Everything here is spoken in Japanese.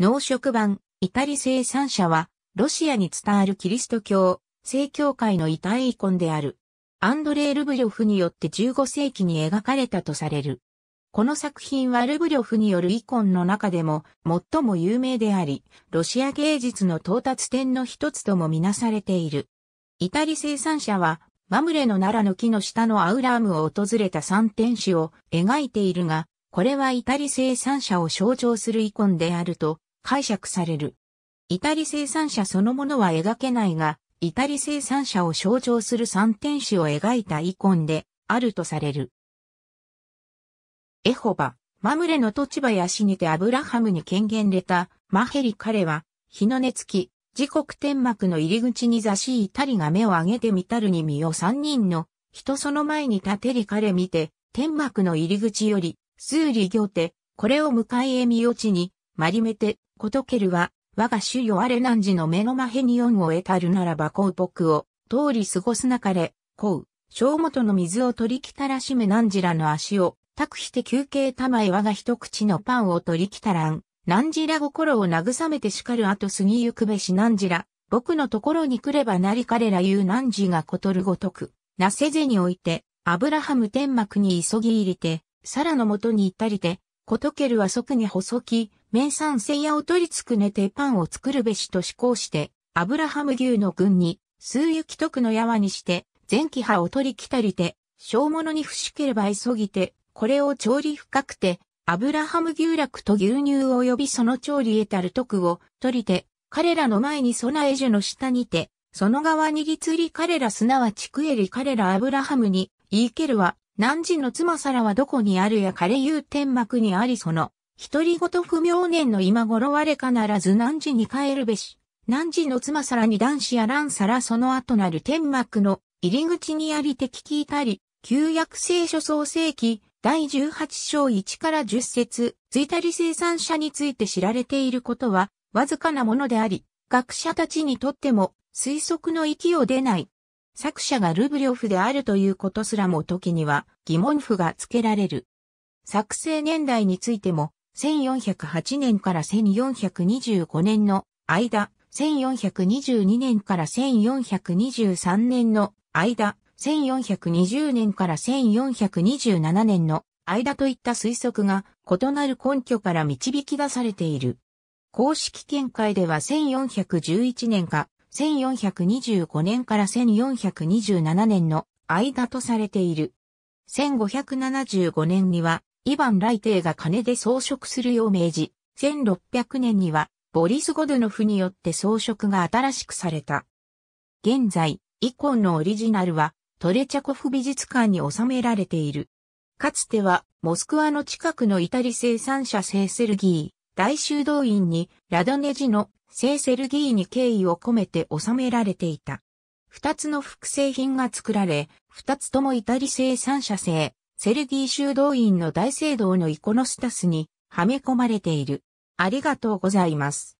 農食版、イタリ生産者は、ロシアに伝わるキリスト教、正教会の遺体遺恨である。アンドレイ・ルブリョフによって15世紀に描かれたとされる。この作品はルブリョフによる遺恨の中でも最も有名であり、ロシア芸術の到達点の一つともみなされている。イタリ生産者は、マムレの奈良の木の下のアウラームを訪れた三天使を描いているが、これはイタリ生産者を象徴する遺恨であると解釈される。イタリ生産者そのものは描けないが、イタリ生産者を象徴する三天使を描いたイコンであるとされる。エホバ、マムレの土地場や死にてアブラハムに権限れた、マヘリ彼は、日の根つき、時刻天幕の入り口に座しイタりが目を上げてみたるに身を三人の、人その前に立てり彼見て、天幕の入り口より、数理行て、これを迎えへ身落ちに、まりめて、ことけるは、我が主よあれ汝の目のまへに恩を得たるならばこう僕を、通り過ごすなかれ、こう、小元の水を取りきたらしめ汝らの足を、託して休憩たまえ我が一口のパンを取りきたらん、汝ら心を慰めて叱る後過ぎゆくべし汝ら、僕のところに来ればなり彼ら言う汝がことるごとく、なせぜにおいて、アブラハム天幕に急ぎ入りて、サラのもとに行ったりて、ことけるは即に細き、名産性やを取りつくねてパンを作るべしと思考して、アブラハム牛の群に、数行徳の山にして、前期派を取り来たりて、小物に不しければ急ぎて、これを調理深くて、アブラハム牛楽と牛乳を呼びその調理へたる徳を取りて、彼らの前に備え樹の下にて、その側にぎつり彼らすなわちクエリ彼らアブラハムに、言いけるは、何時の妻さらはどこにあるや彼言う天幕にありその、一人ごと不明年の今頃我かならず何時に帰るべし。何時の妻さらに男子や乱さらその後なる天幕の入り口にあり敵聞いたり、旧約聖書創世記第18章1から10節ついたり生産者について知られていることはわずかなものであり、学者たちにとっても推測の域を出ない。作者がルブリョフであるということすらも時には疑問符がつけられる。作成年代についても1408年から1425年の間、1422年から1423年の間、1420年から1427年の間といった推測が異なる根拠から導き出されている。公式見解では1411年か1425年から1427年の間とされている。1575年にはイヴァンライテイが金で装飾するよう命じ、1600年にはボリス・ゴドノフによって装飾が新しくされた。現在、イコンのオリジナルはトレチャコフ美術館に収められている。かつては、モスクワの近くのイタリ生産者セーセルギー、大修道院にラドネジのセーセルギーに敬意を込めて収められていた。二つの複製品が作られ、二つともイタリ生産者製、セルギー修道院の大聖堂のイコノスタスにはめ込まれている。ありがとうございます。